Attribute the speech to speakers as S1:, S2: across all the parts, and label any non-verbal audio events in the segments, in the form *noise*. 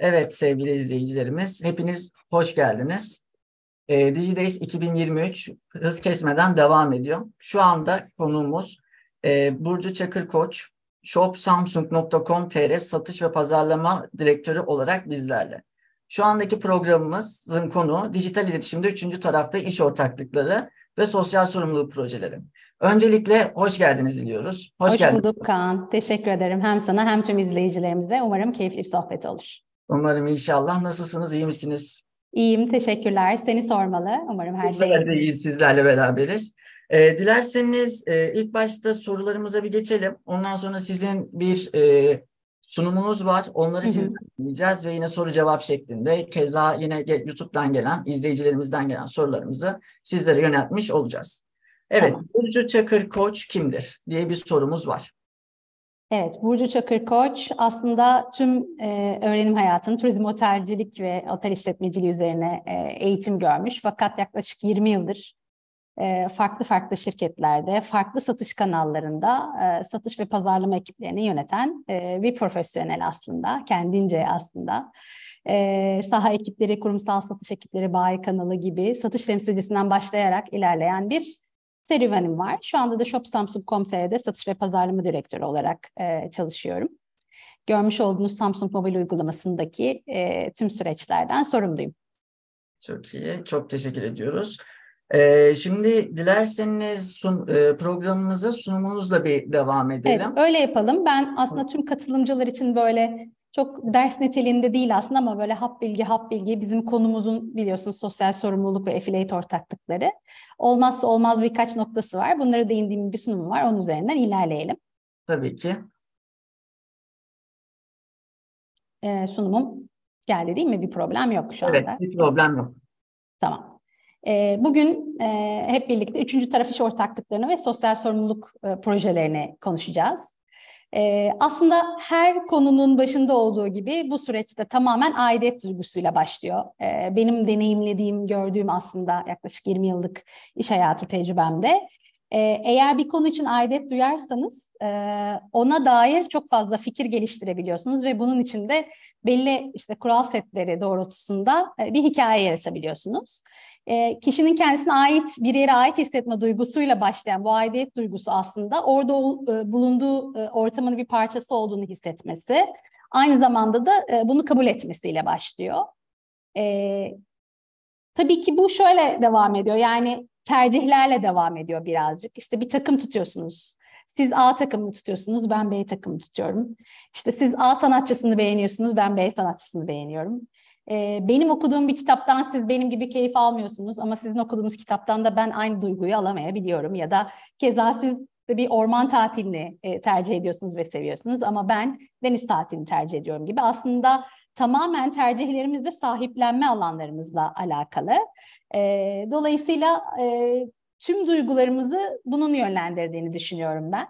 S1: Evet sevgili izleyicilerimiz, hepiniz hoş geldiniz. E, DigiDays 2023 hız kesmeden devam ediyor. Şu anda konuğumuz e, Burcu Çakır Koç, shopsamsung.com.tr satış ve pazarlama direktörü olarak bizlerle. Şu andaki programımızın konu dijital iletişimde üçüncü tarafta iş ortaklıkları ve sosyal sorumluluk projeleri. Öncelikle hoş geldiniz diliyoruz. Hoş, hoş geldiniz.
S2: bulduk Kaan. Teşekkür ederim hem sana hem tüm izleyicilerimize. Umarım keyifli bir sohbet olur.
S1: Umarım inşallah. Nasılsınız? İyi misiniz?
S2: İyiyim, teşekkürler. Seni sormalı. Umarım her şey. Bizler de
S1: iyiyiz, sizlerle beraberiz. E, dilerseniz e, ilk başta sorularımıza bir geçelim. Ondan sonra sizin bir e, sunumunuz var. Onları Hı-hı. sizden dinleyeceğiz ve yine soru cevap şeklinde. Keza yine YouTube'dan gelen, izleyicilerimizden gelen sorularımızı sizlere yöneltmiş olacağız. Evet, tamam. Burcu Çakır Koç kimdir diye bir sorumuz var.
S2: Evet, Burcu Çakır Koç aslında tüm e, öğrenim hayatını turizm otelcilik ve otel işletmeciliği üzerine e, eğitim görmüş. Fakat yaklaşık 20 yıldır e, farklı farklı şirketlerde, farklı satış kanallarında e, satış ve pazarlama ekiplerini yöneten e, bir profesyonel aslında, kendince aslında. E, saha ekipleri, kurumsal satış ekipleri, bayi kanalı gibi satış temsilcisinden başlayarak ilerleyen bir serüvenim var. Şu anda da shopsamsung.com.tr'de satış ve pazarlama direktörü olarak e, çalışıyorum. Görmüş olduğunuz Samsung mobil uygulamasındaki e, tüm süreçlerden sorumluyum.
S1: Çok iyi, çok teşekkür ediyoruz. Ee, şimdi dilerseniz sun, e, programımıza sunumunuzla bir devam edelim. Evet,
S2: öyle yapalım. Ben aslında tüm katılımcılar için böyle çok ders niteliğinde değil aslında ama böyle hap bilgi hap bilgi bizim konumuzun biliyorsunuz sosyal sorumluluk ve affiliate ortaklıkları. Olmazsa olmaz birkaç noktası var. Bunlara değindiğim bir sunum var. Onun üzerinden ilerleyelim. Tabii ki. Ee, sunumum geldi değil mi? Bir problem yok şu anda. Evet
S1: bir problem yok.
S2: Tamam. Ee, bugün e, hep birlikte üçüncü taraf iş ortaklıklarını ve sosyal sorumluluk e, projelerini konuşacağız aslında her konunun başında olduğu gibi bu süreçte tamamen aidiyet duygusuyla başlıyor. benim deneyimlediğim, gördüğüm aslında yaklaşık 20 yıllık iş hayatı tecrübemde. eğer bir konu için aidiyet duyarsanız ona dair çok fazla fikir geliştirebiliyorsunuz ve bunun için de belli işte kural setleri doğrultusunda e, bir hikaye yaratabiliyorsunuz. E, kişinin kendisine ait, bir yere ait hissetme duygusuyla başlayan bu aidiyet duygusu aslında orada e, bulunduğu e, ortamın bir parçası olduğunu hissetmesi, aynı zamanda da bunu kabul etmesiyle başlıyor. tabii ki bu şöyle devam ediyor, yani tercihlerle devam ediyor birazcık. İşte bir takım tutuyorsunuz siz A takımını tutuyorsunuz, ben B takımını tutuyorum. İşte siz A sanatçısını beğeniyorsunuz, ben B sanatçısını beğeniyorum. Ee, benim okuduğum bir kitaptan siz benim gibi keyif almıyorsunuz ama sizin okuduğunuz kitaptan da ben aynı duyguyu alamayabiliyorum. Ya da keza siz de bir orman tatilini e, tercih ediyorsunuz ve seviyorsunuz ama ben deniz tatilini tercih ediyorum gibi. Aslında tamamen tercihlerimizde sahiplenme alanlarımızla alakalı. E, dolayısıyla e, tüm duygularımızı bunun yönlendirdiğini düşünüyorum ben.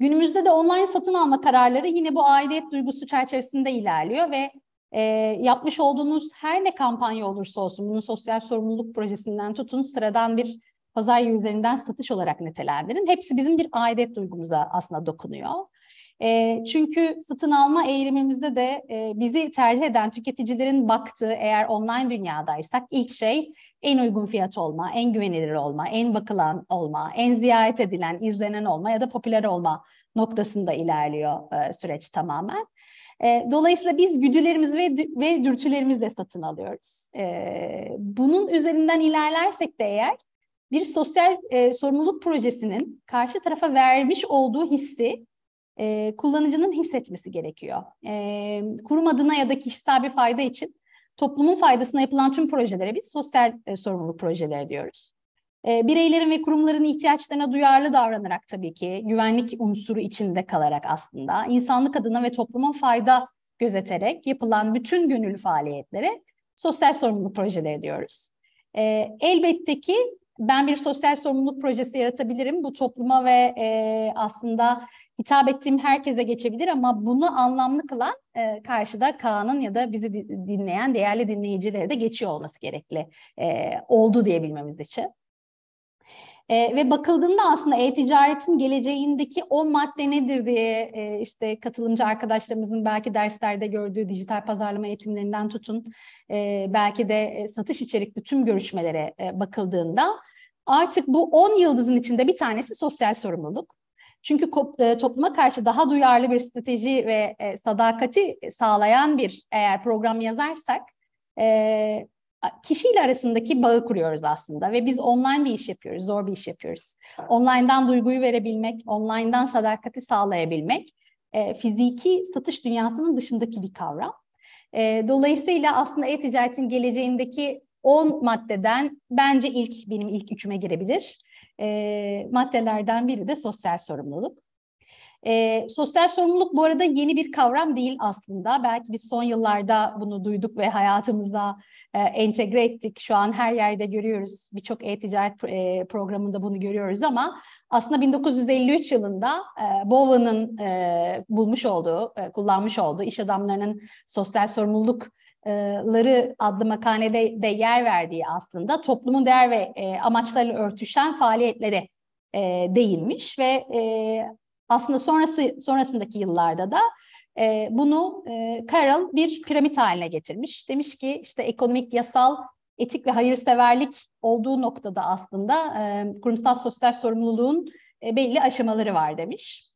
S2: Günümüzde de online satın alma kararları yine bu aidiyet duygusu çerçevesinde ilerliyor ve e, yapmış olduğunuz her ne kampanya olursa olsun, bunu sosyal sorumluluk projesinden tutun, sıradan bir pazar yeri üzerinden satış olarak nitelendirin. Hepsi bizim bir aidiyet duygumuza aslında dokunuyor. E, çünkü satın alma eğilimimizde de e, bizi tercih eden tüketicilerin baktığı eğer online dünyadaysak ilk şey en uygun fiyat olma, en güvenilir olma, en bakılan olma, en ziyaret edilen, izlenen olma ya da popüler olma noktasında ilerliyor e, süreç tamamen. E, dolayısıyla biz güdülerimiz ve, ve dürtülerimizle satın alıyoruz. E, bunun üzerinden ilerlersek de eğer bir sosyal e, sorumluluk projesinin karşı tarafa vermiş olduğu hissi e, kullanıcının hissetmesi gerekiyor. E, kurum adına ya da kişisel bir fayda için toplumun faydasına yapılan tüm projelere biz sosyal e, sorumluluk projeleri diyoruz. E, bireylerin ve kurumların ihtiyaçlarına duyarlı davranarak tabii ki güvenlik unsuru içinde kalarak aslında insanlık adına ve topluma fayda gözeterek yapılan bütün gönüllü faaliyetlere sosyal sorumluluk projeleri diyoruz. E, elbette ki ben bir sosyal sorumluluk projesi yaratabilirim. Bu topluma ve e, aslında hitap ettiğim herkese geçebilir ama bunu anlamlı kılan e, karşıda Kaan'ın ya da bizi dinleyen değerli dinleyicilere de geçiyor olması gerekli e, oldu diyebilmemiz için. E, ve bakıldığında aslında e-ticaretin geleceğindeki o madde nedir diye e, işte katılımcı arkadaşlarımızın belki derslerde gördüğü dijital pazarlama eğitimlerinden tutun e, belki de e, satış içerikli tüm görüşmelere e, bakıldığında artık bu 10 yıldızın içinde bir tanesi sosyal sorumluluk. Çünkü e, topluma karşı daha duyarlı bir strateji ve e, sadakati sağlayan bir eğer program yazarsak kişiyle arasındaki bağı kuruyoruz aslında ve biz online bir iş yapıyoruz, zor bir iş yapıyoruz. Online'dan duyguyu verebilmek, online'dan sadakati sağlayabilmek e, fiziki satış dünyasının dışındaki bir kavram. E, dolayısıyla aslında e-ticaretin geleceğindeki 10 maddeden bence ilk benim ilk üçüme girebilir. E, maddelerden biri de sosyal sorumluluk. E, sosyal sorumluluk bu arada yeni bir kavram değil aslında. Belki biz son yıllarda bunu duyduk ve hayatımızda e, entegre ettik. Şu an her yerde görüyoruz. Birçok e-ticaret e, programında bunu görüyoruz ama aslında 1953 yılında e, Bowen'ın e, bulmuş olduğu, e, kullanmış olduğu iş adamlarının sosyal sorumluluk ları adlı makalede de yer verdiği aslında toplumun değer ve e, amaçlarıyla örtüşen faaliyetlere e, değinmiş ve e, aslında sonrası sonrasındaki yıllarda da e, bunu e, Carroll bir piramit haline getirmiş. Demiş ki işte ekonomik, yasal, etik ve hayırseverlik olduğu noktada aslında e, kurumsal sosyal sorumluluğun e, belli aşamaları var demiş.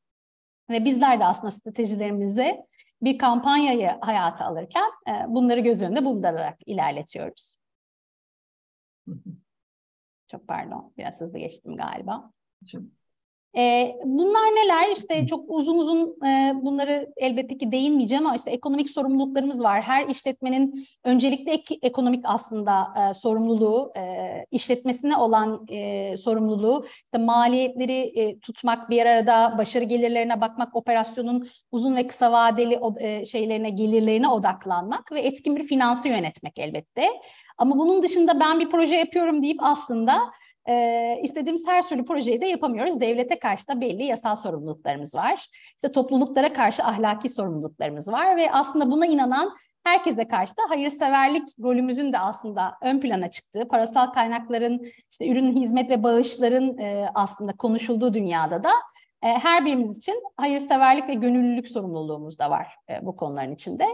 S2: Ve bizler de aslında stratejilerimizi bir kampanyayı hayata alırken e, bunları göz önünde bulundurarak ilerletiyoruz. Çok pardon, biraz hızlı geçtim galiba. Çok. E, bunlar neler? İşte çok uzun uzun e, bunları elbette ki değinmeyeceğim ama işte ekonomik sorumluluklarımız var. Her işletmenin öncelikle ek, ekonomik aslında e, sorumluluğu, e, işletmesine olan e, sorumluluğu, işte maliyetleri e, tutmak, bir arada başarı gelirlerine bakmak, operasyonun uzun ve kısa vadeli e, şeylerine, gelirlerine odaklanmak ve etkin bir finansı yönetmek elbette. Ama bunun dışında ben bir proje yapıyorum deyip aslında e, istediğimiz her türlü projeyi de yapamıyoruz. Devlete karşı da belli yasal sorumluluklarımız var. İşte topluluklara karşı ahlaki sorumluluklarımız var ve aslında buna inanan herkese karşı da hayırseverlik rolümüzün de aslında ön plana çıktığı, parasal kaynakların, işte ürün, hizmet ve bağışların e, aslında konuşulduğu dünyada da e, her birimiz için hayırseverlik ve gönüllülük sorumluluğumuz da var e, bu konuların içinde.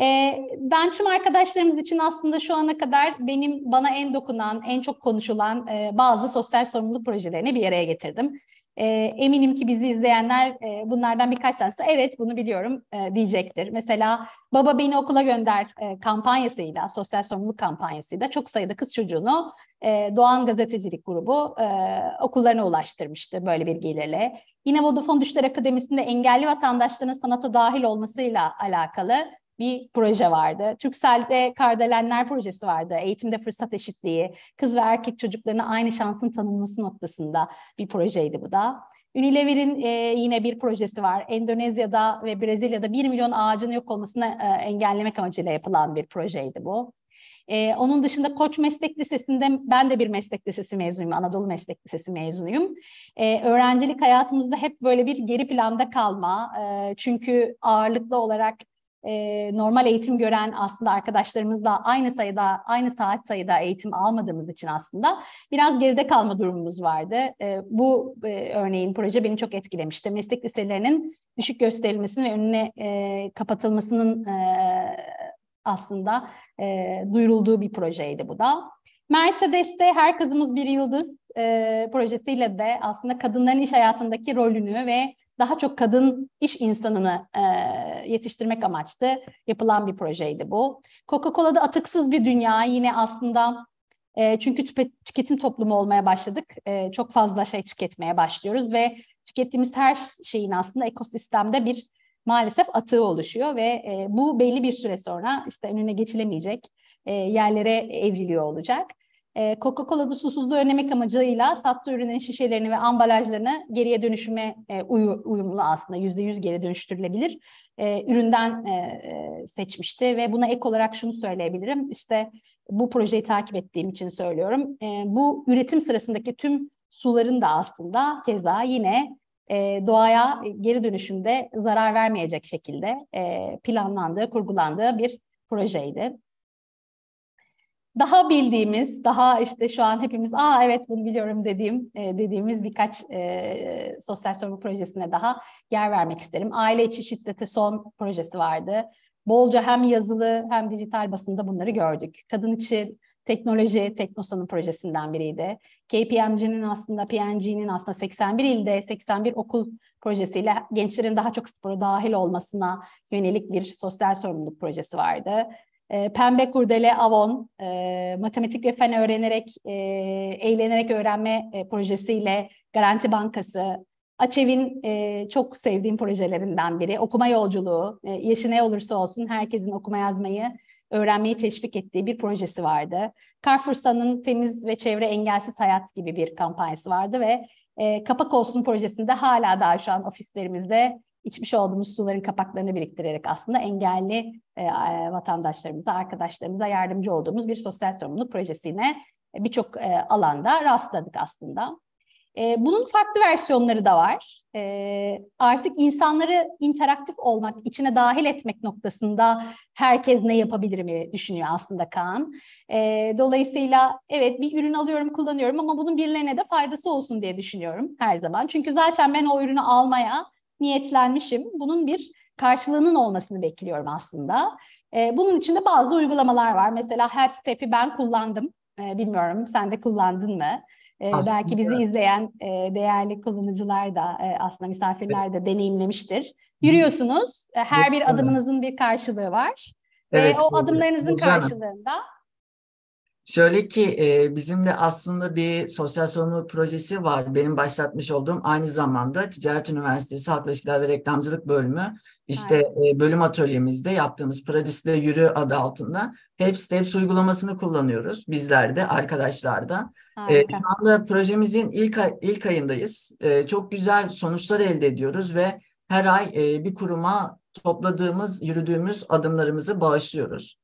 S2: Ee, ben tüm arkadaşlarımız için aslında şu ana kadar benim bana en dokunan, en çok konuşulan e, bazı sosyal sorumluluk projelerini bir araya getirdim. Ee, eminim ki bizi izleyenler e, bunlardan birkaç tanesi evet bunu biliyorum e, diyecektir. Mesela Baba Beni Okula Gönder kampanyasıyla, sosyal sorumluluk kampanyasıyla çok sayıda kız çocuğunu Doğan Gazetecilik Grubu okullarına ulaştırmıştı böyle bir gelirle. Yine Vodafone Düşler Akademisi'nde engelli vatandaşların sanata dahil olmasıyla alakalı bir proje vardı. Türksel'de Kardelenler projesi vardı. Eğitimde fırsat eşitliği, kız ve erkek çocuklarına aynı şansın tanınması noktasında bir projeydi bu da. Unilever'in e, yine bir projesi var. Endonezya'da ve Brezilya'da 1 milyon ağacın yok olmasını e, engellemek amacıyla yapılan bir projeydi bu. Ee, onun dışında Koç Meslek Lisesi'nde ben de bir meslek lisesi mezunuyum, Anadolu Meslek Lisesi mezunuyum. Ee, öğrencilik hayatımızda hep böyle bir geri planda kalma. Ee, çünkü ağırlıklı olarak e, normal eğitim gören aslında arkadaşlarımızla aynı sayıda, aynı saat sayıda eğitim almadığımız için aslında biraz geride kalma durumumuz vardı. E, bu e, örneğin proje beni çok etkilemişti. Meslek liselerinin düşük gösterilmesinin ve önüne e, kapatılmasının e, aslında e, duyurulduğu bir projeydi bu da. Mercedes'te Her Kızımız Bir Yıldız e, projesiyle de aslında kadınların iş hayatındaki rolünü ve daha çok kadın iş insanını e, yetiştirmek amaçlı yapılan bir projeydi bu. Coca-Cola'da atıksız bir dünya yine aslında e, çünkü tüpe, tüketim toplumu olmaya başladık. E, çok fazla şey tüketmeye başlıyoruz ve tükettiğimiz her şeyin aslında ekosistemde bir maalesef atığı oluşuyor ve e, bu belli bir süre sonra işte önüne geçilemeyecek e, yerlere evriliyor olacak. Ee, Coca-Cola'da susuzluğu önlemek amacıyla sattığı ürünlerin şişelerini ve ambalajlarını geriye dönüşüme e, uyumlu aslında yüzde yüz geri dönüştürülebilir e, üründen e, seçmişti ve buna ek olarak şunu söyleyebilirim işte bu projeyi takip ettiğim için söylüyorum bu üretim sırasındaki tüm suların da aslında keza yine doğaya geri dönüşünde zarar vermeyecek şekilde planlandığı kurgulandığı bir projeydi daha bildiğimiz, daha işte şu an hepimiz aa evet bunu biliyorum dediğim e, dediğimiz birkaç e, sosyal sorumluluk projesine daha yer vermek isterim. Aile içi şiddete son projesi vardı. Bolca hem yazılı hem dijital basında bunları gördük. Kadın için teknoloji Teknosa'nın projesinden biriydi. KPMG'nin aslında PNG'nin aslında 81 ilde 81 okul projesiyle gençlerin daha çok spora dahil olmasına yönelik bir sosyal sorumluluk projesi vardı. E, Pembe Kurdele Avon, e, matematik ve fen öğrenerek, e, eğlenerek öğrenme e, projesiyle Garanti Bankası, Açev'in e, çok sevdiğim projelerinden biri. Okuma yolculuğu, e, yaşı ne olursa olsun herkesin okuma yazmayı öğrenmeyi teşvik ettiği bir projesi vardı. Carrefour'sanın Temiz ve Çevre Engelsiz Hayat gibi bir kampanyası vardı ve e, Kapak Olsun projesinde hala daha şu an ofislerimizde içmiş olduğumuz suların kapaklarını biriktirerek aslında engelli e, vatandaşlarımıza, arkadaşlarımıza yardımcı olduğumuz bir sosyal sorumluluk projesine e, birçok e, alanda rastladık aslında. E, bunun farklı versiyonları da var. E, artık insanları interaktif olmak, içine dahil etmek noktasında herkes ne yapabilir mi düşünüyor aslında Kaan. E, dolayısıyla evet bir ürün alıyorum, kullanıyorum ama bunun birilerine de faydası olsun diye düşünüyorum her zaman. Çünkü zaten ben o ürünü almaya niyetlenmişim. Bunun bir karşılığının olmasını bekliyorum aslında. E, bunun için de bazı uygulamalar var. Mesela Help Step'i ben kullandım. E, bilmiyorum sen de kullandın mı? E, belki bizi izleyen e, değerli kullanıcılar da e, aslında misafirler de deneyimlemiştir. Yürüyorsunuz. E, her bir adımınızın bir karşılığı var. Evet, ve o adımlarınızın güzel. karşılığında
S1: Şöyle ki e, bizim de aslında bir sosyal sorumluluk projesi var. Benim başlatmış olduğum aynı zamanda Ticaret Üniversitesi Halkla İlişkiler ve Reklamcılık Bölümü. İşte e, bölüm atölyemizde yaptığımız Pradis'le Yürü adı altında Hep Steps uygulamasını kullanıyoruz. Bizler de arkadaşlar da. E, şu anda projemizin ilk, ay, ilk ayındayız. E, çok güzel sonuçlar elde ediyoruz ve her ay e, bir kuruma topladığımız, yürüdüğümüz adımlarımızı bağışlıyoruz.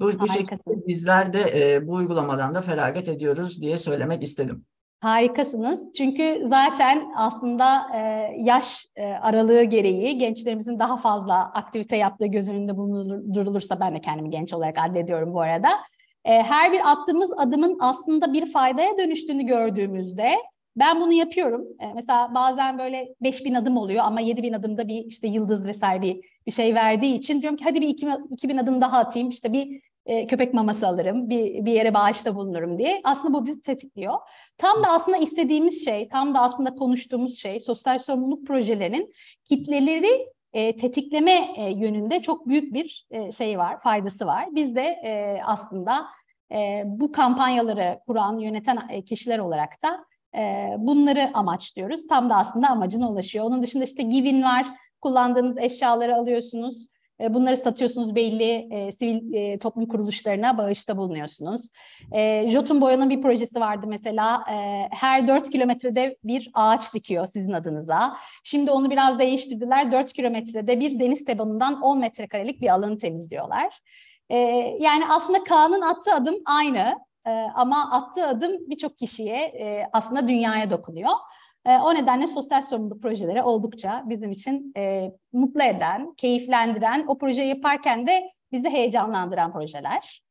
S1: Bu, bu şekilde bizler de e, bu uygulamadan da feragat ediyoruz diye söylemek istedim.
S2: Harikasınız. Çünkü zaten aslında e, yaş e, aralığı gereği gençlerimizin daha fazla aktivite yaptığı göz önünde bulundurulursa ben de kendimi genç olarak addediyorum bu arada. E, her bir attığımız adımın aslında bir faydaya dönüştüğünü gördüğümüzde ben bunu yapıyorum. E, mesela bazen böyle 5000 adım oluyor ama 7000 adımda bir işte yıldız vesaire bir bir şey verdiği için diyorum ki hadi bir 2000 adım daha atayım işte bir e, köpek maması alırım, bir, bir yere bağışta bulunurum diye. Aslında bu bizi tetikliyor. Tam da aslında istediğimiz şey, tam da aslında konuştuğumuz şey sosyal sorumluluk projelerinin kitleleri e, tetikleme e, yönünde çok büyük bir e, şey var, faydası var. Biz de e, aslında e, bu kampanyaları kuran, yöneten e, kişiler olarak da e, bunları amaçlıyoruz. Tam da aslında amacına ulaşıyor. Onun dışında işte Givin var, kullandığınız eşyaları alıyorsunuz. E, bunları satıyorsunuz belli e, sivil e, toplum kuruluşlarına bağışta bulunuyorsunuz. E, Jotun Boya'nın bir projesi vardı mesela. E, her 4 kilometrede bir ağaç dikiyor sizin adınıza. Şimdi onu biraz değiştirdiler. 4 kilometrede bir deniz tabanından 10 metrekarelik bir alanı temizliyorlar. E, yani aslında Kaan'ın attığı adım aynı. E, ama attığı adım birçok kişiye e, aslında dünyaya dokunuyor. Ee, o nedenle sosyal sorumluluk projeleri oldukça bizim için e, mutlu eden, keyiflendiren, o projeyi yaparken de bizi heyecanlandıran projeler.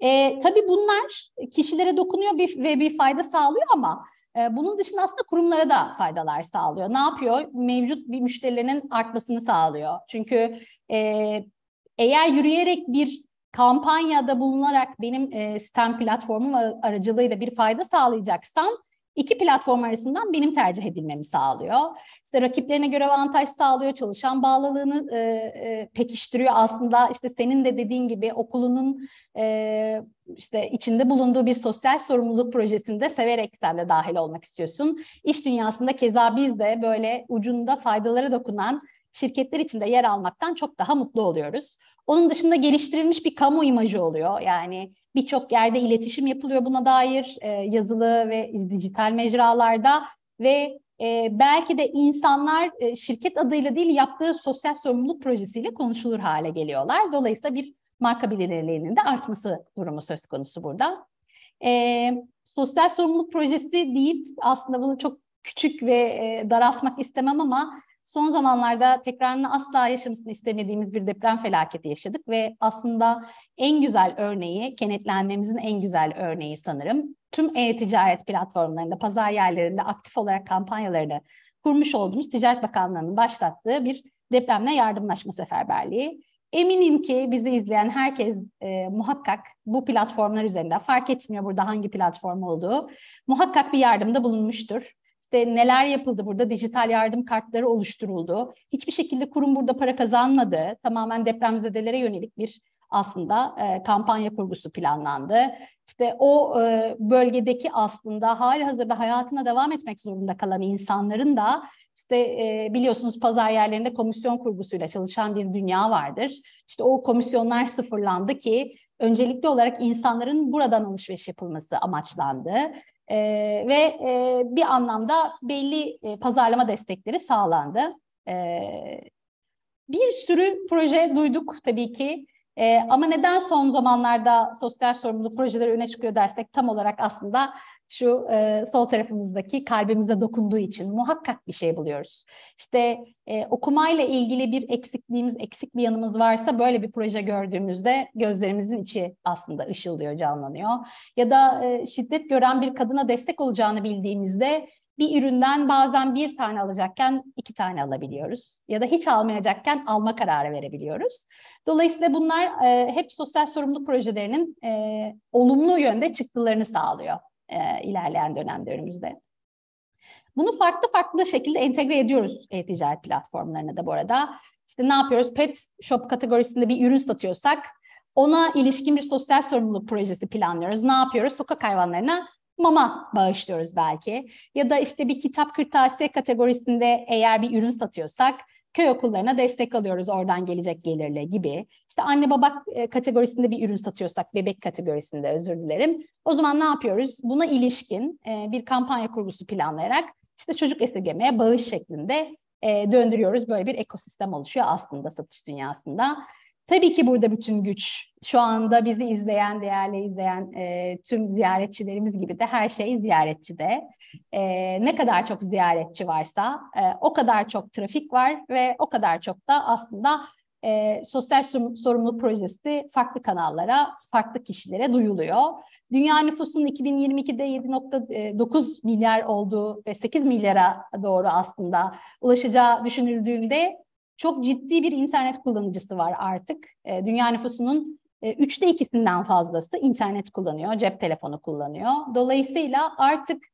S2: E, tabii bunlar kişilere dokunuyor bir, ve bir fayda sağlıyor ama e, bunun dışında aslında kurumlara da faydalar sağlıyor. Ne yapıyor? Mevcut bir müşterilerinin artmasını sağlıyor. Çünkü e, eğer yürüyerek bir kampanyada bulunarak benim e, sistem platformum aracılığıyla bir fayda sağlayacaksam İki platform arasından benim tercih edilmemi sağlıyor. İşte rakiplerine göre avantaj sağlıyor, çalışan bağlılığını e, e, pekiştiriyor. Aslında işte senin de dediğin gibi okulunun e, işte içinde bulunduğu bir sosyal sorumluluk projesinde severek sen de dahil olmak istiyorsun. İş dünyasında keza biz de böyle ucunda faydalara dokunan şirketler içinde yer almaktan çok daha mutlu oluyoruz. Onun dışında geliştirilmiş bir kamu imajı oluyor. Yani birçok yerde iletişim yapılıyor buna dair e, yazılı ve dijital mecralarda ve e, belki de insanlar e, şirket adıyla değil yaptığı sosyal sorumluluk projesiyle konuşulur hale geliyorlar. Dolayısıyla bir marka bilinirliğinin de artması durumu söz konusu burada. E, sosyal sorumluluk projesi deyip aslında bunu çok küçük ve e, daraltmak istemem ama Son zamanlarda tekrarını asla yaşamasını istemediğimiz bir deprem felaketi yaşadık ve aslında en güzel örneği, kenetlenmemizin en güzel örneği sanırım. Tüm e-ticaret platformlarında, pazar yerlerinde aktif olarak kampanyalarını kurmuş olduğumuz Ticaret Bakanlığı'nın başlattığı bir depremle yardımlaşma seferberliği. Eminim ki bizi izleyen herkes e, muhakkak bu platformlar üzerinde fark etmiyor burada hangi platform olduğu muhakkak bir yardımda bulunmuştur. İşte neler yapıldı burada? Dijital yardım kartları oluşturuldu. Hiçbir şekilde kurum burada para kazanmadı. Tamamen depremzedelere yönelik bir aslında e, kampanya kurgusu planlandı. İşte o e, bölgedeki aslında hali hazırda hayatına devam etmek zorunda kalan insanların da işte e, biliyorsunuz pazar yerlerinde komisyon kurgusuyla çalışan bir dünya vardır. İşte o komisyonlar sıfırlandı ki öncelikli olarak insanların buradan alışveriş yapılması amaçlandı. E, ve e, bir anlamda belli e, pazarlama destekleri sağlandı. E, bir sürü proje duyduk tabii ki. E, ama neden son zamanlarda sosyal sorumluluk projeleri öne çıkıyor dersek tam olarak aslında şu e, sol tarafımızdaki kalbimize dokunduğu için muhakkak bir şey buluyoruz. İşte e, okumayla ilgili bir eksikliğimiz, eksik bir yanımız varsa böyle bir proje gördüğümüzde gözlerimizin içi aslında ışıldıyor, canlanıyor. Ya da e, şiddet gören bir kadına destek olacağını bildiğimizde bir üründen bazen bir tane alacakken iki tane alabiliyoruz. Ya da hiç almayacakken alma kararı verebiliyoruz. Dolayısıyla bunlar e, hep sosyal sorumluluk projelerinin e, olumlu yönde çıktılarını sağlıyor e, ilerleyen dönemde önümüzde. Bunu farklı farklı şekilde entegre ediyoruz e-ticaret platformlarına da bu arada. İşte ne yapıyoruz? Pet shop kategorisinde bir ürün satıyorsak ona ilişkin bir sosyal sorumluluk projesi planlıyoruz. Ne yapıyoruz? Sokak hayvanlarına mama bağışlıyoruz belki. Ya da işte bir kitap kırtasiye kategorisinde eğer bir ürün satıyorsak köy okullarına destek alıyoruz oradan gelecek gelirle gibi. İşte anne baba e, kategorisinde bir ürün satıyorsak, bebek kategorisinde özür dilerim. O zaman ne yapıyoruz? Buna ilişkin e, bir kampanya kurgusu planlayarak işte çocuk esirgemeye bağış şeklinde e, döndürüyoruz. Böyle bir ekosistem oluşuyor aslında satış dünyasında. Tabii ki burada bütün güç şu anda bizi izleyen, değerli izleyen e, tüm ziyaretçilerimiz gibi de her şey ziyaretçide. E, ne kadar çok ziyaretçi varsa e, o kadar çok trafik var ve o kadar çok da aslında e, sosyal sorumluluk projesi farklı kanallara, farklı kişilere duyuluyor. Dünya nüfusunun 2022'de 7.9 milyar olduğu ve 8 milyara doğru aslında ulaşacağı düşünüldüğünde çok ciddi bir internet kullanıcısı var artık. E, dünya nüfusunun e, üçte ikisinden fazlası internet kullanıyor, cep telefonu kullanıyor. Dolayısıyla artık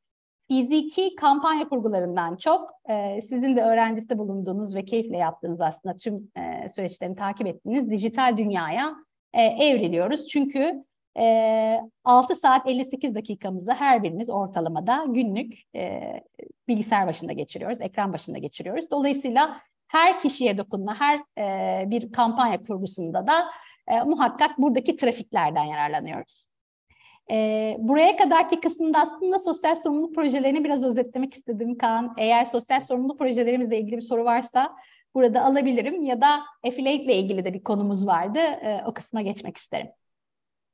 S2: fiziki kampanya kurgularından çok e, sizin de öğrencisi bulunduğunuz ve keyifle yaptığınız aslında tüm e, süreçlerini takip ettiğiniz dijital dünyaya e, evriliyoruz. Çünkü e, 6 saat 58 dakikamızı her birimiz ortalamada günlük e, bilgisayar başında geçiriyoruz, ekran başında geçiriyoruz. Dolayısıyla her kişiye dokunma, her e, bir kampanya kurgusunda da e, muhakkak buradaki trafiklerden yararlanıyoruz. E, buraya kadarki kısımda aslında sosyal sorumluluk projelerini biraz özetlemek istedim Kaan. Eğer sosyal sorumluluk projelerimizle ilgili bir soru varsa burada alabilirim ya da affiliate ile ilgili de bir konumuz vardı. E, o kısma geçmek isterim.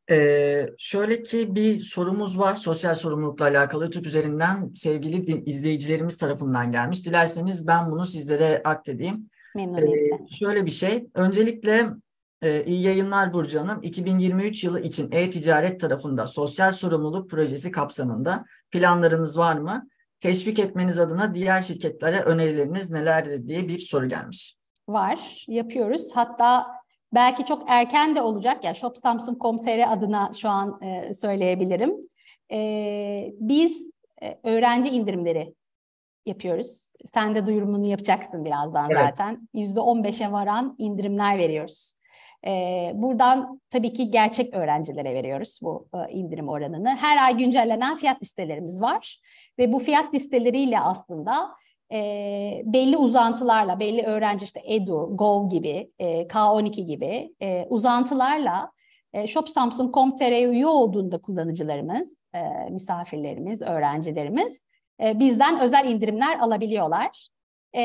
S1: Ee, şöyle ki bir sorumuz var sosyal sorumlulukla alakalı YouTube üzerinden sevgili izleyicilerimiz tarafından gelmiş. Dilerseniz ben bunu sizlere akledeyim.
S2: Memnuniyetle.
S1: Ee, şöyle bir şey. Öncelikle e, iyi yayınlar Burcu Hanım. 2023 yılı için e-ticaret tarafında sosyal sorumluluk projesi kapsamında planlarınız var mı? Teşvik etmeniz adına diğer şirketlere önerileriniz nelerdir diye bir soru gelmiş.
S2: Var, yapıyoruz. Hatta Belki çok erken de olacak. Yani shopsamsung.com.tr adına şu an e, söyleyebilirim. E, biz e, öğrenci indirimleri yapıyoruz. Sen de duyurumunu yapacaksın birazdan evet. zaten. %15'e varan indirimler veriyoruz. Ee, buradan tabii ki gerçek öğrencilere veriyoruz bu e, indirim oranını. Her ay güncellenen fiyat listelerimiz var ve bu fiyat listeleriyle aslında e, belli uzantılarla, belli öğrenci işte Edu, Gov gibi, e, K12 gibi e, uzantılarla e, shopsamsun.com.tr'ye üye olduğunda kullanıcılarımız, e, misafirlerimiz, öğrencilerimiz e, bizden özel indirimler alabiliyorlar. E,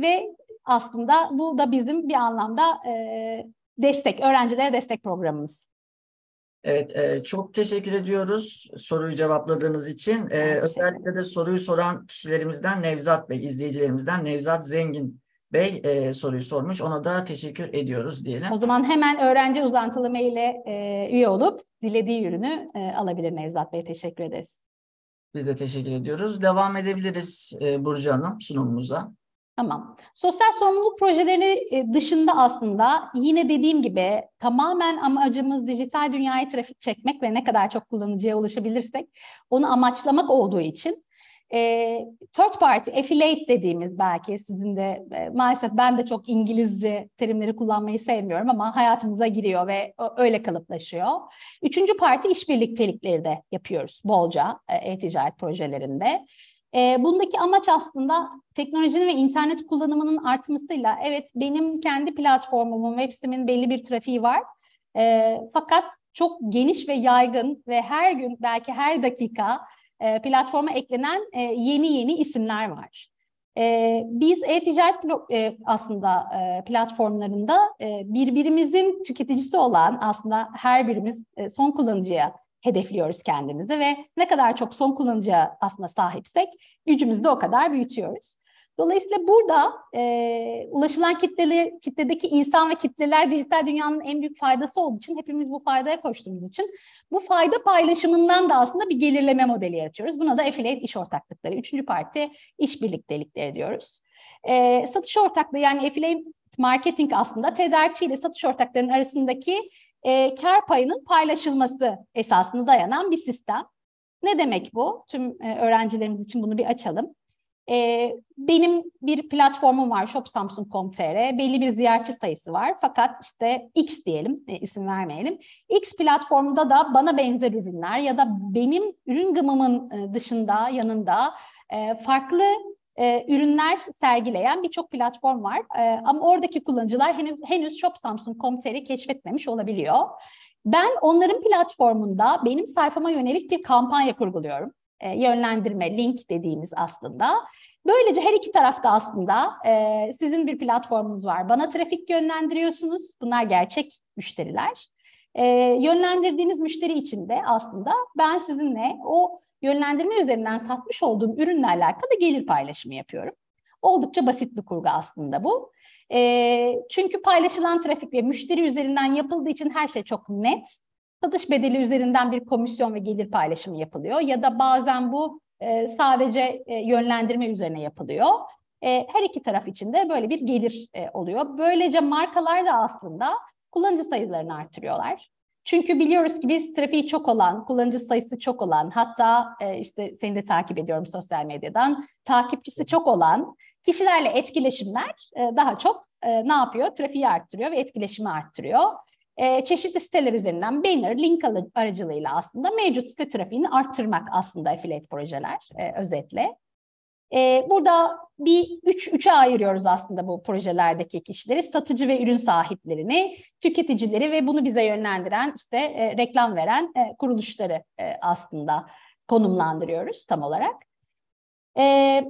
S2: ve aslında bu da bizim bir anlamda e, destek, öğrencilere destek programımız.
S1: Evet, e, çok teşekkür ediyoruz soruyu cevapladığınız için. E, özellikle de soruyu soran kişilerimizden Nevzat Bey, izleyicilerimizden Nevzat Zengin Bey e, soruyu sormuş. Ona da teşekkür ediyoruz diyelim. O
S2: zaman hemen öğrenci uzantılı maile e, üye olup dilediği ürünü e, alabilir Nevzat Bey. Teşekkür ederiz.
S1: Biz de teşekkür ediyoruz. Devam edebiliriz e, Burcu Hanım sunumumuza.
S2: Tamam. Sosyal sorumluluk projeleri e, dışında aslında yine dediğim gibi tamamen amacımız dijital dünyayı trafik çekmek ve ne kadar çok kullanıcıya ulaşabilirsek onu amaçlamak olduğu için e, third party affiliate dediğimiz belki sizin de e, maalesef ben de çok İngilizce terimleri kullanmayı sevmiyorum ama hayatımıza giriyor ve öyle kalıplaşıyor. Üçüncü parti işbirliktelikleri de yapıyoruz bolca e, e-ticaret projelerinde. E, bundaki amaç aslında teknolojinin ve internet kullanımının artmasıyla evet benim kendi platformumun, web sitemin belli bir trafiği var. E, fakat çok geniş ve yaygın ve her gün belki her dakika e, platforma eklenen e, yeni yeni isimler var. E, biz e-ticaret e, aslında e, platformlarında e, birbirimizin tüketicisi olan aslında her birimiz e, son kullanıcıya hedefliyoruz kendimizi ve ne kadar çok son kullanıcıya aslında sahipsek gücümüzü de o kadar büyütüyoruz. Dolayısıyla burada e, ulaşılan kitleleri, kitledeki insan ve kitleler dijital dünyanın en büyük faydası olduğu için hepimiz bu faydaya koştuğumuz için bu fayda paylaşımından da aslında bir gelirleme modeli yaratıyoruz. Buna da affiliate iş ortaklıkları, üçüncü parti iş birliktelikleri diyoruz. E, satış ortaklığı yani affiliate marketing aslında tedarikçi ile satış ortaklarının arasındaki e, kar payının paylaşılması esasına dayanan bir sistem. Ne demek bu? Tüm e, öğrencilerimiz için bunu bir açalım. E, benim bir platformum var shopsamsung.com.tr. Belli bir ziyaretçi sayısı var. Fakat işte X diyelim, e, isim vermeyelim. X platformunda da bana benzer ürünler ya da benim ürün gımımın e, dışında, yanında e, farklı e, ürünler sergileyen birçok platform var. E, ama oradaki kullanıcılar henüz, henüz shopsamsung.com.tr'i keşfetmemiş olabiliyor. Ben onların platformunda benim sayfama yönelik bir kampanya kurguluyorum. E, yönlendirme, link dediğimiz aslında. Böylece her iki tarafta aslında e, sizin bir platformunuz var. Bana trafik yönlendiriyorsunuz. Bunlar gerçek müşteriler e, yönlendirdiğiniz müşteri için de aslında ben sizinle o yönlendirme üzerinden satmış olduğum ürünle alakalı gelir paylaşımı yapıyorum. Oldukça basit bir kurgu aslında bu. E, çünkü paylaşılan trafik ve müşteri üzerinden yapıldığı için her şey çok net. Satış bedeli üzerinden bir komisyon ve gelir paylaşımı yapılıyor ya da bazen bu e, sadece e, yönlendirme üzerine yapılıyor. E, her iki taraf için de böyle bir gelir e, oluyor. Böylece markalar da aslında kullanıcı sayılarını artırıyorlar. Çünkü biliyoruz ki biz trafiği çok olan, kullanıcı sayısı çok olan, hatta e, işte seni de takip ediyorum sosyal medyadan, takipçisi çok olan kişilerle etkileşimler e, daha çok e, ne yapıyor? Trafiği arttırıyor ve etkileşimi arttırıyor. E, çeşitli siteler üzerinden banner, link aracılığıyla aslında mevcut site trafiğini arttırmak aslında affiliate projeler e, özetle. E, burada bir üç, üçe ayırıyoruz aslında bu projelerdeki kişileri. Satıcı ve ürün sahiplerini, tüketicileri ve bunu bize yönlendiren işte e, reklam veren e, kuruluşları e, aslında konumlandırıyoruz tam olarak. E,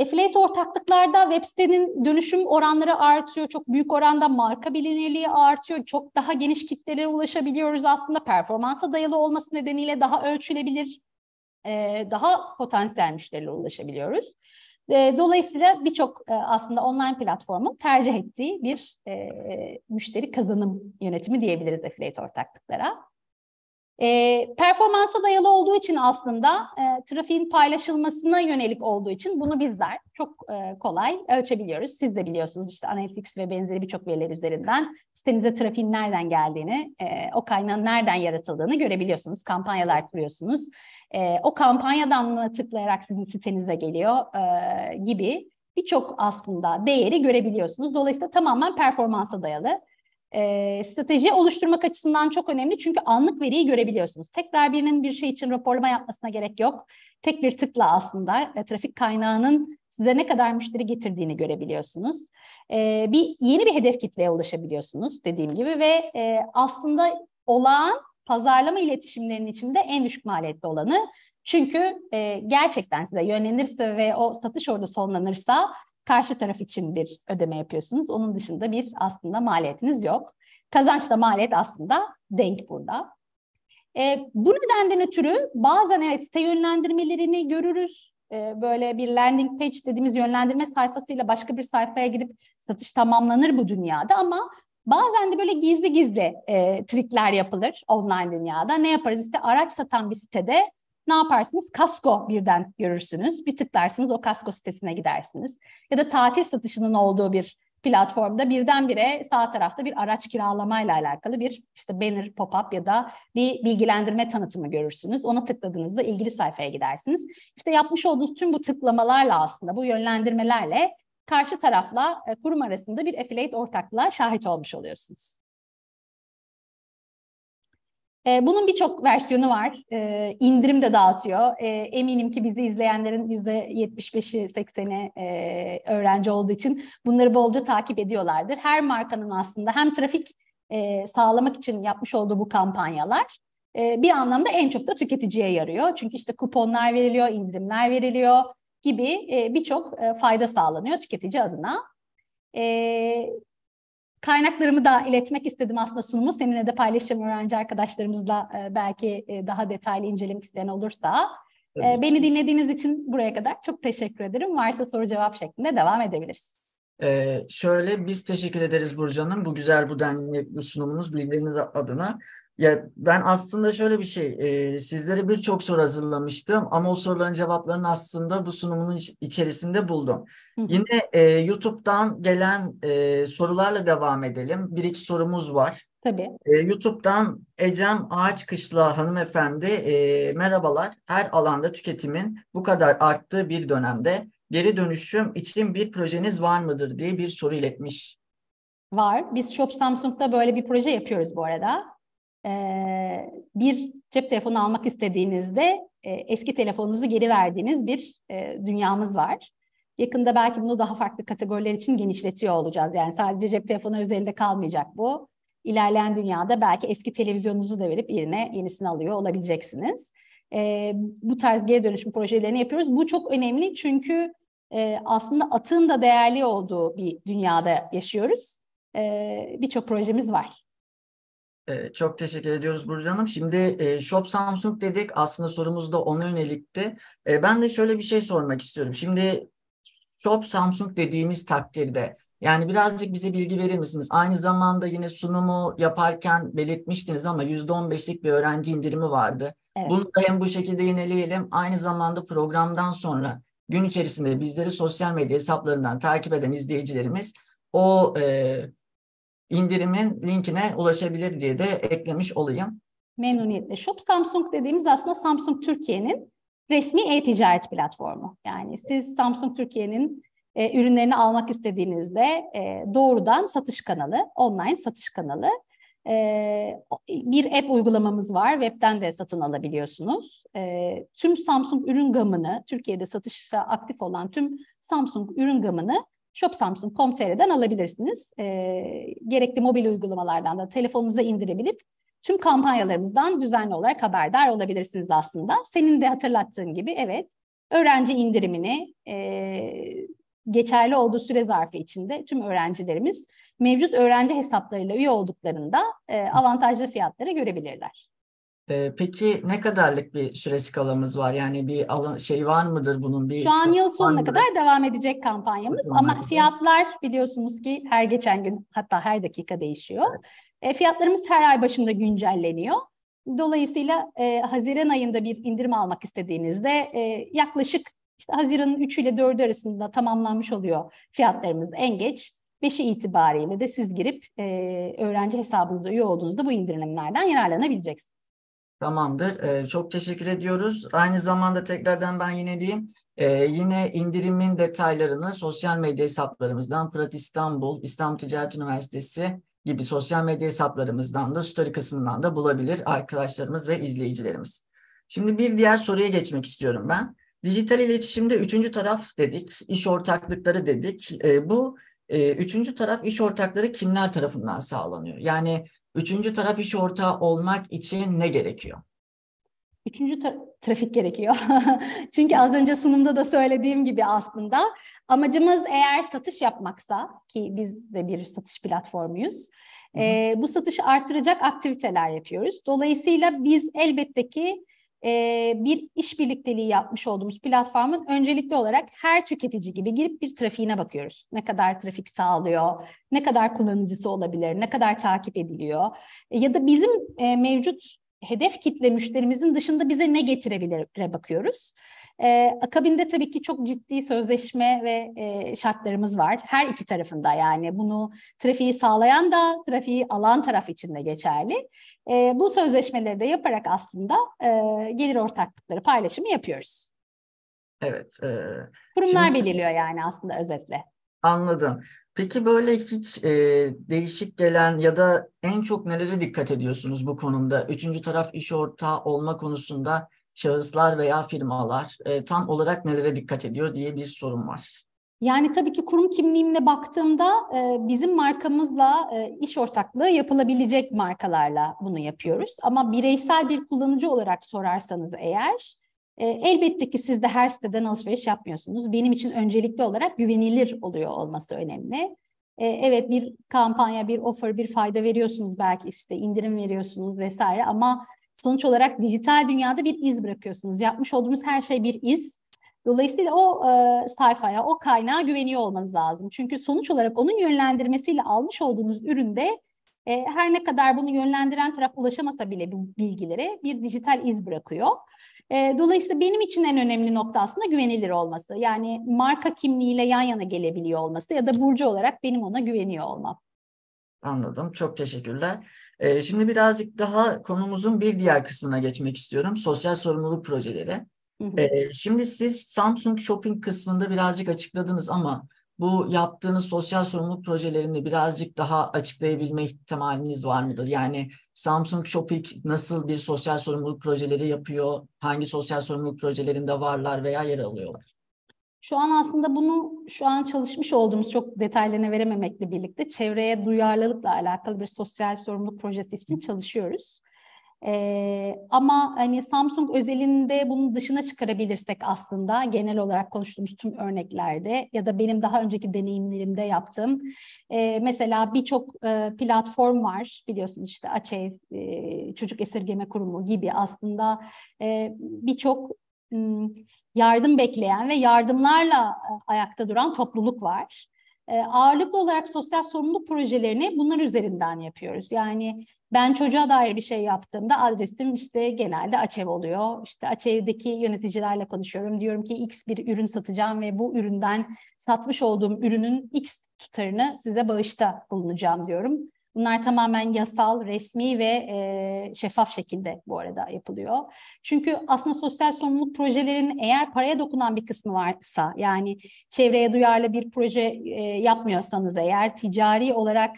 S2: Affiliate ortaklıklarda web sitenin dönüşüm oranları artıyor. Çok büyük oranda marka bilinirliği artıyor. Çok daha geniş kitlelere ulaşabiliyoruz aslında. Performansa dayalı olması nedeniyle daha ölçülebilir e, daha potansiyel müşterilere ulaşabiliyoruz. E, dolayısıyla birçok e, aslında online platformun tercih ettiği bir müşteri kazanım yönetimi diyebiliriz affiliate ortaklıklara. E, performansa dayalı olduğu için aslında e, trafiğin paylaşılmasına yönelik olduğu için bunu bizler çok e, kolay ölçebiliyoruz. Siz de biliyorsunuz işte Analytics ve benzeri birçok veriler üzerinden sitenize trafiğin nereden geldiğini, e, o kaynağın nereden yaratıldığını görebiliyorsunuz. Kampanyalar kuruyorsunuz. E, o kampanyadan mı tıklayarak sizin sitenize geliyor e, gibi birçok aslında değeri görebiliyorsunuz. Dolayısıyla tamamen performansa dayalı e, strateji oluşturmak açısından çok önemli. Çünkü anlık veriyi görebiliyorsunuz. Tekrar birinin bir şey için raporlama yapmasına gerek yok. Tek bir tıkla aslında e, trafik kaynağının size ne kadar müşteri getirdiğini görebiliyorsunuz. E, bir Yeni bir hedef kitleye ulaşabiliyorsunuz dediğim gibi ve e, aslında olağan pazarlama iletişimlerinin içinde en düşük maliyetli olanı. Çünkü e, gerçekten size yönlenirse ve o satış orada sonlanırsa karşı taraf için bir ödeme yapıyorsunuz. Onun dışında bir aslında maliyetiniz yok. Kazançla maliyet aslında denk burada. E, bu nedenden ötürü bazen evet site yönlendirmelerini görürüz. E, böyle bir landing page dediğimiz yönlendirme sayfasıyla başka bir sayfaya gidip satış tamamlanır bu dünyada ama Bazen de böyle gizli gizli e, trikler yapılır online dünyada. Ne yaparız? İşte araç satan bir sitede ne yaparsınız? Kasko birden görürsünüz. Bir tıklarsınız o kasko sitesine gidersiniz. Ya da tatil satışının olduğu bir platformda birdenbire sağ tarafta bir araç kiralamayla alakalı bir işte banner pop-up ya da bir bilgilendirme tanıtımı görürsünüz. Ona tıkladığınızda ilgili sayfaya gidersiniz. İşte yapmış olduğunuz tüm bu tıklamalarla aslında bu yönlendirmelerle karşı tarafla e, kurum arasında bir affiliate ortaklığa şahit olmuş oluyorsunuz. E, bunun birçok versiyonu var. E, indirim de dağıtıyor. E, eminim ki bizi izleyenlerin %75'i 80'i e, öğrenci olduğu için bunları bolca takip ediyorlardır. Her markanın aslında hem trafik e, sağlamak için yapmış olduğu bu kampanyalar e, bir anlamda en çok da tüketiciye yarıyor. Çünkü işte kuponlar veriliyor, indirimler veriliyor gibi e, birçok e, fayda sağlanıyor tüketici adına. E, Kaynaklarımı da iletmek istedim aslında sunumu. Seninle de paylaşacağım öğrenci arkadaşlarımızla e, belki e, daha detaylı incelemek isteyen olursa. Evet. Beni dinlediğiniz için buraya kadar çok teşekkür ederim. Varsa soru cevap şeklinde devam edebiliriz.
S1: Ee, şöyle biz teşekkür ederiz Burcu Hanım. Bu güzel bu denli sunumunuz bilgileriniz adına. Ya ben aslında şöyle bir şey, e, sizlere birçok soru hazırlamıştım ama o soruların cevaplarını aslında bu sunumun iç, içerisinde buldum. Hı hı. Yine e, YouTube'dan gelen e, sorularla devam edelim. Bir iki sorumuz var. Tabii. E, YouTube'dan Ecem Ağaç Kışla hanımefendi, e, merhabalar. Her alanda tüketimin bu kadar arttığı bir dönemde geri dönüşüm için bir projeniz var mıdır diye bir soru iletmiş.
S2: Var. Biz Shop Samsung'da böyle bir proje yapıyoruz bu arada bir cep telefonu almak istediğinizde eski telefonunuzu geri verdiğiniz bir dünyamız var. Yakında belki bunu daha farklı kategoriler için genişletiyor olacağız. Yani sadece cep telefonu üzerinde kalmayacak bu. İlerleyen dünyada belki eski televizyonunuzu da verip yerine yenisini alıyor olabileceksiniz. E, bu tarz geri dönüşüm projelerini yapıyoruz. Bu çok önemli çünkü e, aslında atın da değerli olduğu bir dünyada yaşıyoruz. E, Birçok projemiz var.
S1: Ee, çok teşekkür ediyoruz Burcu Hanım. Şimdi e, Shop Samsung dedik. Aslında sorumuz da ona yönelikti. E, ben de şöyle bir şey sormak istiyorum. Şimdi Shop Samsung dediğimiz takdirde yani birazcık bize bilgi verir misiniz? Aynı zamanda yine sunumu yaparken belirtmiştiniz ama %15'lik bir öğrenci indirimi vardı. Evet. Bunu da hem bu şekilde yineleyelim. Aynı zamanda programdan sonra gün içerisinde bizleri sosyal medya hesaplarından takip eden izleyicilerimiz o e, indirimin linkine ulaşabilir diye de eklemiş olayım.
S2: Memnuniyetle. Shop Samsung dediğimiz aslında Samsung Türkiye'nin resmi e-ticaret platformu. Yani siz Samsung Türkiye'nin e, ürünlerini almak istediğinizde e, doğrudan satış kanalı, online satış kanalı e, bir app uygulamamız var. Web'ten de satın alabiliyorsunuz. E, tüm Samsung ürün gamını, Türkiye'de satışta aktif olan tüm Samsung ürün gamını shopsamsung.com.tr'den alabilirsiniz. E, gerekli mobil uygulamalardan da telefonunuza indirebilip tüm kampanyalarımızdan düzenli olarak haberdar olabilirsiniz aslında. Senin de hatırlattığın gibi evet öğrenci indirimini e, geçerli olduğu süre zarfı içinde tüm öğrencilerimiz mevcut öğrenci hesaplarıyla üye olduklarında e, avantajlı fiyatları görebilirler.
S1: Ee, peki ne kadarlık bir süre skalamız var? Yani bir alan şey var mıdır bunun bir Şu an yıl sonuna kadar
S2: devam edecek kampanyamız ama kadar. fiyatlar biliyorsunuz ki her geçen gün hatta her dakika değişiyor. Evet. E, fiyatlarımız her ay başında güncelleniyor. Dolayısıyla e, Haziran ayında bir indirim almak istediğinizde e, yaklaşık işte Haziran'ın 3 ile 4 arasında tamamlanmış oluyor fiyatlarımız en geç. 5'i itibariyle de siz girip e, öğrenci hesabınıza üye olduğunuzda bu indirimlerden yararlanabileceksiniz.
S1: Tamamdır. E, çok teşekkür ediyoruz. Aynı zamanda tekrardan ben yine diyeyim. E, yine indirimin detaylarını sosyal medya hesaplarımızdan Prat İstanbul, İstanbul Ticaret Üniversitesi gibi sosyal medya hesaplarımızdan da story kısmından da bulabilir arkadaşlarımız ve izleyicilerimiz. Şimdi bir diğer soruya geçmek istiyorum ben. Dijital iletişimde üçüncü taraf dedik, iş ortaklıkları dedik. E, bu e, üçüncü taraf iş ortakları kimler tarafından sağlanıyor? Yani Üçüncü taraf iş ortağı olmak için ne gerekiyor?
S2: Üçüncü tra- trafik gerekiyor. *laughs* Çünkü az önce sunumda da söylediğim gibi aslında amacımız eğer satış yapmaksa ki biz de bir satış platformuyuz. E, bu satışı artıracak aktiviteler yapıyoruz. Dolayısıyla biz elbette ki e, bir iş yapmış olduğumuz platformun öncelikli olarak her tüketici gibi girip bir trafiğine bakıyoruz. Ne kadar trafik sağlıyor, ne kadar kullanıcısı olabilir, ne kadar takip ediliyor e, ya da bizim e, mevcut hedef kitle müşterimizin dışında bize ne getirebilir bakıyoruz. E, akabinde tabii ki çok ciddi sözleşme ve e, şartlarımız var. Her iki tarafında yani bunu trafiği sağlayan da trafiği alan taraf için de geçerli. E, bu sözleşmeleri de yaparak aslında e, gelir ortaklıkları paylaşımı yapıyoruz. Evet. E, Kurumlar şimdi, belirliyor yani aslında özetle.
S1: Anladım. Peki böyle hiç e, değişik gelen ya da en çok nelere dikkat ediyorsunuz bu konumda? Üçüncü taraf iş ortağı olma konusunda şahıslar veya firmalar e, tam olarak nelere dikkat ediyor diye bir sorun var.
S2: Yani tabii ki kurum kimliğimle baktığımda e, bizim markamızla e, iş ortaklığı yapılabilecek markalarla bunu yapıyoruz. Ama bireysel bir kullanıcı olarak sorarsanız eğer e, elbette ki siz de her siteden alışveriş yapmıyorsunuz. Benim için öncelikli olarak güvenilir oluyor olması önemli. E, evet bir kampanya, bir offer, bir fayda veriyorsunuz belki işte indirim veriyorsunuz vesaire ama sonuç olarak dijital dünyada bir iz bırakıyorsunuz. Yapmış olduğunuz her şey bir iz. Dolayısıyla o e, sayfaya, o kaynağa güveniyor olmanız lazım. Çünkü sonuç olarak onun yönlendirmesiyle almış olduğunuz üründe e, her ne kadar bunu yönlendiren taraf ulaşamasa bile bu bilgilere bir dijital iz bırakıyor. E, dolayısıyla benim için en önemli nokta aslında güvenilir olması. Yani marka kimliğiyle yan yana gelebiliyor olması ya da Burcu olarak benim ona güveniyor
S1: olmam. Anladım. Çok teşekkürler. Ee, şimdi birazcık daha konumuzun bir diğer kısmına geçmek istiyorum. Sosyal sorumluluk projeleri. Ee, şimdi siz Samsung Shopping kısmında birazcık açıkladınız ama bu yaptığınız sosyal sorumluluk projelerini birazcık daha açıklayabilme ihtimaliniz var mıdır? Yani Samsung Shopping nasıl bir sosyal sorumluluk projeleri yapıyor? Hangi sosyal sorumluluk projelerinde varlar veya yer alıyorlar?
S2: Şu an aslında bunu şu an çalışmış olduğumuz çok detaylarına verememekle birlikte çevreye duyarlılıkla alakalı bir sosyal sorumluluk projesi için çalışıyoruz. Ee, ama hani Samsung özelinde bunun dışına çıkarabilirsek aslında genel olarak konuştuğumuz tüm örneklerde ya da benim daha önceki deneyimlerimde yaptığım e, mesela birçok e, platform var biliyorsunuz işte Açev, e, Çocuk Esirgeme Kurumu gibi aslında e, birçok yardım bekleyen ve yardımlarla ayakta duran topluluk var. Ağırlıklı olarak sosyal sorumluluk projelerini bunlar üzerinden yapıyoruz. Yani ben çocuğa dair bir şey yaptığımda adresim işte genelde Açev oluyor. İşte Açev'deki yöneticilerle konuşuyorum. Diyorum ki X bir ürün satacağım ve bu üründen satmış olduğum ürünün X tutarını size bağışta bulunacağım diyorum. Bunlar tamamen yasal, resmi ve e, şeffaf şekilde bu arada yapılıyor. Çünkü aslında sosyal sorumluluk projelerinin eğer paraya dokunan bir kısmı varsa, yani çevreye duyarlı bir proje e, yapmıyorsanız eğer ticari olarak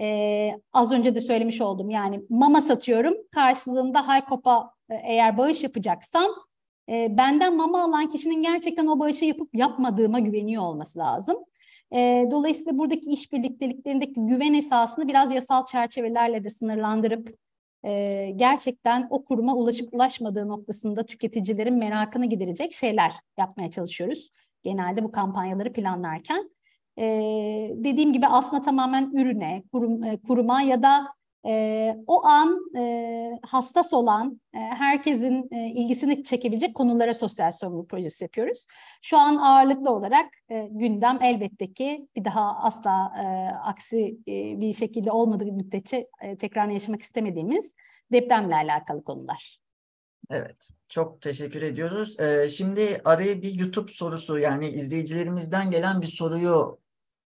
S2: e, az önce de söylemiş oldum yani mama satıyorum karşılığında Haykop'a e, eğer bağış yapacaksam e, benden mama alan kişinin gerçekten o bağışı yapıp yapmadığıma güveniyor olması lazım. E, dolayısıyla buradaki iş birlikteliklerindeki güven esasını biraz yasal çerçevelerle de sınırlandırıp e, gerçekten o kuruma ulaşıp ulaşmadığı noktasında tüketicilerin merakını giderecek şeyler yapmaya çalışıyoruz. Genelde bu kampanyaları planlarken. E, dediğim gibi aslında tamamen ürüne, kurum, e, kuruma ya da e, o an e, hastas olan e, herkesin e, ilgisini çekebilecek konulara sosyal sorumluluk projesi yapıyoruz. Şu an ağırlıklı olarak e, gündem elbette ki bir daha asla e, aksi e, bir şekilde olmadığı müddetçe e, tekrar yaşamak istemediğimiz depremle alakalı
S1: konular. Evet, çok teşekkür ediyoruz. Ee, şimdi araya bir YouTube sorusu yani izleyicilerimizden gelen bir soruyu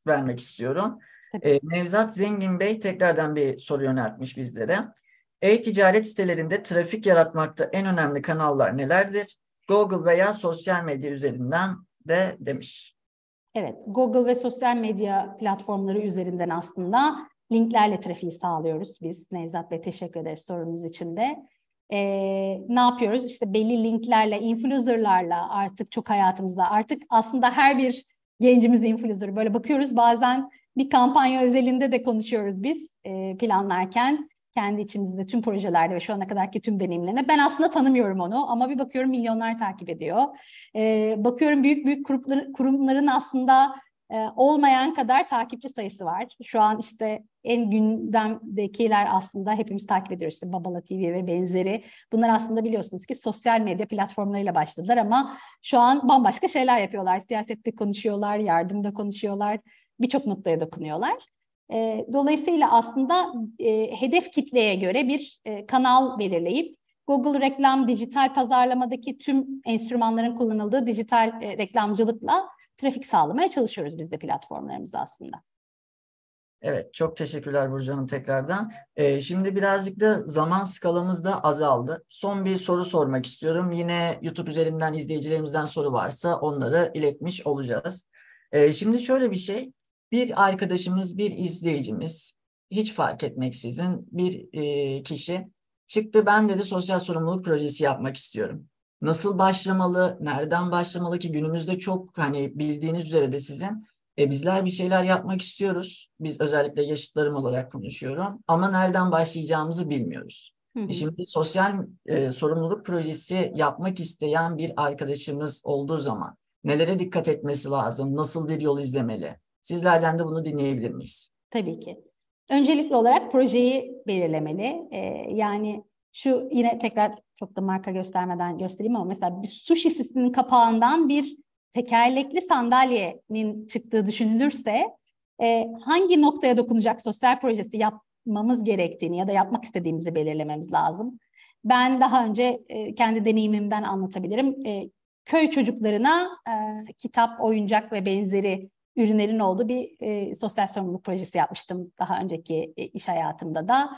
S1: vermek istiyorum. E, Nevzat Zengin Bey tekrardan bir soru yöneltmiş bizlere. E-ticaret sitelerinde trafik yaratmakta en önemli kanallar nelerdir? Google veya sosyal medya üzerinden de demiş.
S2: Evet, Google ve sosyal medya platformları üzerinden aslında linklerle trafiği sağlıyoruz biz. Nevzat Bey teşekkür ederiz sorunuz için de. Ee, ne yapıyoruz? İşte belli linklerle, influencerlarla artık çok hayatımızda. Artık aslında her bir gencimiz influencer. Böyle bakıyoruz bazen bir kampanya özelinde de konuşuyoruz biz e, planlarken kendi içimizde tüm projelerde ve şu ana kadarki tüm deneyimlerine. Ben aslında tanımıyorum onu ama bir bakıyorum milyonlar takip ediyor. E, bakıyorum büyük büyük kurumlar, kurumların aslında e, olmayan kadar takipçi sayısı var. Şu an işte en gündemdekiler aslında hepimiz takip ediyoruz. İşte Babala TV ve benzeri. Bunlar aslında biliyorsunuz ki sosyal medya platformlarıyla başladılar ama şu an bambaşka şeyler yapıyorlar. Siyasette konuşuyorlar, yardımda konuşuyorlar birçok noktaya dokunuyorlar. E, dolayısıyla aslında e, hedef kitleye göre bir e, kanal belirleyip Google reklam, dijital pazarlamadaki tüm enstrümanların kullanıldığı dijital e, reklamcılıkla trafik sağlamaya çalışıyoruz biz de platformlarımızda aslında.
S1: Evet, çok teşekkürler Burcu Hanım tekrardan. Ee, şimdi birazcık da zaman skalamız da azaldı. Son bir soru sormak istiyorum. Yine YouTube üzerinden izleyicilerimizden soru varsa onları iletmiş olacağız. Ee, şimdi şöyle bir şey, bir arkadaşımız, bir izleyicimiz hiç fark etmeksizin bir e, kişi çıktı. Ben dedi sosyal sorumluluk projesi yapmak istiyorum. Nasıl başlamalı, nereden başlamalı ki günümüzde çok hani bildiğiniz üzere de sizin e, bizler bir şeyler yapmak istiyoruz. Biz özellikle yaşıtlarım olarak konuşuyorum ama nereden başlayacağımızı bilmiyoruz. Hı hı. E, şimdi sosyal e, sorumluluk projesi yapmak isteyen bir arkadaşımız olduğu zaman nelere dikkat etmesi lazım, nasıl bir yol izlemeli? Sizlerden de bunu dinleyebilir miyiz?
S2: Tabii ki. Öncelikli olarak projeyi belirlemeli. Ee, yani şu yine tekrar çok da marka göstermeden göstereyim ama mesela bir su şişesinin kapağından bir tekerlekli sandalyenin çıktığı düşünülürse e, hangi noktaya dokunacak sosyal projesi yapmamız gerektiğini ya da yapmak istediğimizi belirlememiz lazım. Ben daha önce e, kendi deneyimimden anlatabilirim. E, köy çocuklarına e, kitap, oyuncak ve benzeri ürünlerin olduğu bir e, sosyal sorumluluk projesi yapmıştım daha önceki e, iş hayatımda da.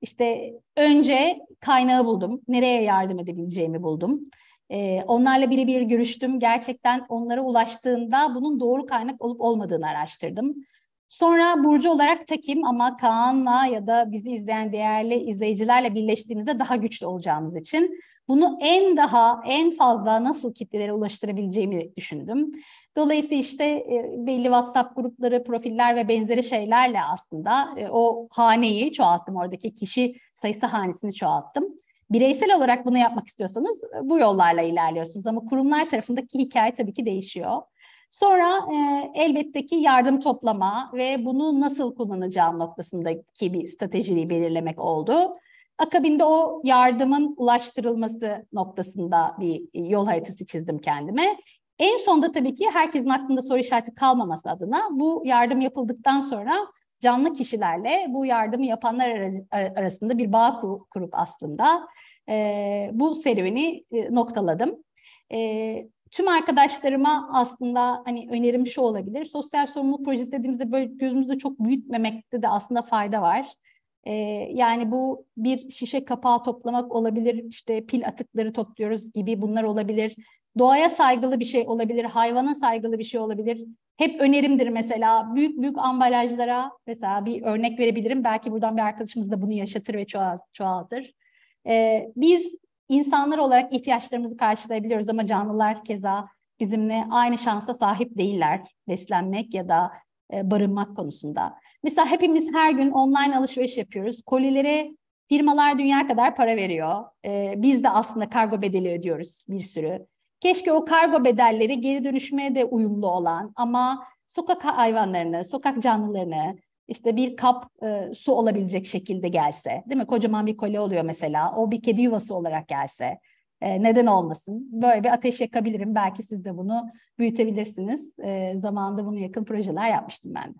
S2: İşte önce kaynağı buldum, nereye yardım edebileceğimi buldum. E, onlarla birebir görüştüm. Gerçekten onlara ulaştığında bunun doğru kaynak olup olmadığını araştırdım. Sonra Burcu olarak tekim ama Kaan'la ya da bizi izleyen değerli izleyicilerle birleştiğimizde daha güçlü olacağımız için bunu en daha en fazla nasıl kitlelere ulaştırabileceğimi düşündüm. Dolayısıyla işte e, belli WhatsApp grupları, profiller ve benzeri şeylerle aslında e, o haneyi çoğalttım. Oradaki kişi sayısı hanesini çoğalttım. Bireysel olarak bunu yapmak istiyorsanız e, bu yollarla ilerliyorsunuz ama kurumlar tarafındaki hikaye tabii ki değişiyor. Sonra e, elbette ki yardım toplama ve bunu nasıl kullanacağım noktasındaki bir stratejiyi belirlemek oldu. Akabinde o yardımın ulaştırılması noktasında bir yol haritası çizdim kendime. En sonda tabii ki herkesin aklında soru işareti kalmaması adına bu yardım yapıldıktan sonra canlı kişilerle bu yardımı yapanlar arasında bir bağ kurup aslında e, bu serüveni e, noktaladım. E, tüm arkadaşlarıma aslında hani önerim şu olabilir. Sosyal sorumluluk projesi dediğimizde böyle gözümüzde çok büyütmemekte de aslında fayda var. E, yani bu bir şişe kapağı toplamak olabilir, işte pil atıkları topluyoruz gibi bunlar olabilir. Doğaya saygılı bir şey olabilir, hayvana saygılı bir şey olabilir. Hep önerimdir mesela büyük büyük ambalajlara mesela bir örnek verebilirim. Belki buradan bir arkadaşımız da bunu yaşatır ve çoğaltır. Ee, biz insanlar olarak ihtiyaçlarımızı karşılayabiliyoruz ama canlılar keza bizimle aynı şansa sahip değiller beslenmek ya da e, barınmak konusunda. Mesela hepimiz her gün online alışveriş yapıyoruz. Kolilere firmalar dünya kadar para veriyor. E, biz de aslında kargo bedeli ödüyoruz bir sürü. Keşke o kargo bedelleri geri dönüşmeye de uyumlu olan ama sokak hayvanlarını, sokak canlılarını işte bir kap e, su olabilecek şekilde gelse, değil mi? Kocaman bir kole oluyor mesela. O bir kedi yuvası olarak gelse. Ee, neden olmasın? Böyle bir ateş yakabilirim. Belki siz de bunu büyütebilirsiniz. E, zamanında bunu yakın projeler yapmıştım ben de.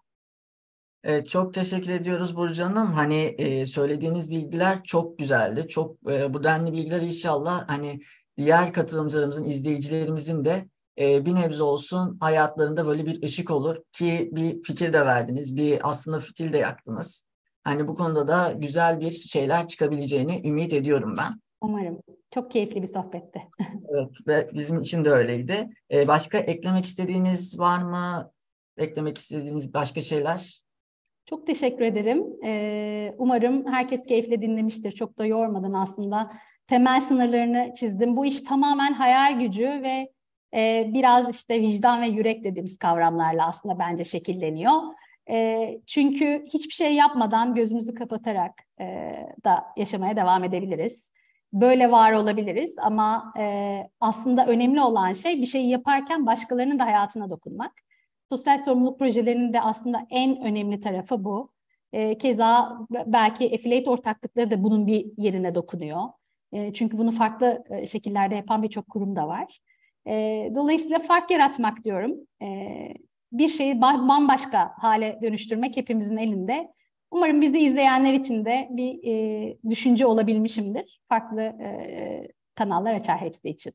S1: Evet, çok teşekkür ediyoruz Burcu Hanım. Hani e, söylediğiniz bilgiler çok güzeldi. Çok e, bu denli bilgiler inşallah hani diğer katılımcılarımızın, izleyicilerimizin de e, bir nebze olsun hayatlarında böyle bir ışık olur ki bir fikir de verdiniz. Bir aslında fikir de yaktınız. Hani bu konuda da güzel bir şeyler çıkabileceğini ümit ediyorum ben.
S2: Umarım. Çok keyifli bir sohbetti.
S1: *laughs* evet ve bizim için de öyleydi. Ee, başka eklemek istediğiniz var mı? Eklemek istediğiniz başka şeyler?
S2: Çok teşekkür ederim. Ee, umarım herkes keyifle dinlemiştir. Çok da yormadın aslında temel sınırlarını çizdim. Bu iş tamamen hayal gücü ve e, biraz işte vicdan ve yürek dediğimiz kavramlarla aslında bence şekilleniyor. Ee, çünkü hiçbir şey yapmadan gözümüzü kapatarak e, da yaşamaya devam edebiliriz böyle var olabiliriz ama e, aslında önemli olan şey bir şeyi yaparken başkalarının da hayatına dokunmak. Sosyal sorumluluk projelerinin de aslında en önemli tarafı bu. E, keza belki affiliate ortaklıkları da bunun bir yerine dokunuyor. E, çünkü bunu farklı e, şekillerde yapan birçok kurum da var. E, dolayısıyla fark yaratmak diyorum. E, bir şeyi bambaşka hale dönüştürmek hepimizin elinde. Umarım bizi izleyenler için de bir e, düşünce olabilmişimdir. Farklı e, kanallar açar hepsi için.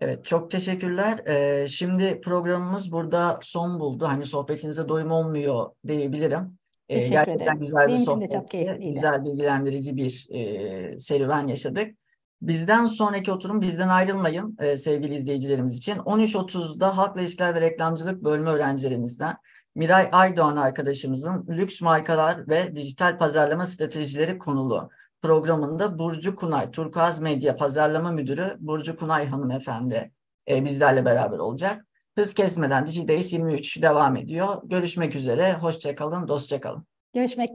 S1: Evet çok teşekkürler. Ee, şimdi programımız burada son buldu. Hani sohbetinize doyum olmuyor diyebilirim. Ee, Teşekkür gerçekten ederim. güzel Benim bir sohbet. çok keyifliydi. Güzel bilgilendirici bir e, serüven yaşadık. Bizden sonraki oturum bizden ayrılmayın e, sevgili izleyicilerimiz için. 13.30'da Halkla İlişkiler ve Reklamcılık bölümü öğrencilerimizden Miray Aydoğan arkadaşımızın lüks markalar ve dijital pazarlama stratejileri konulu programında Burcu Kunay, Turkuaz Medya Pazarlama Müdürü Burcu Kunay hanımefendi e, bizlerle beraber olacak. Hız kesmeden DigiDays 23 devam ediyor. Görüşmek üzere, hoşçakalın, dostçakalın.
S2: Görüşmek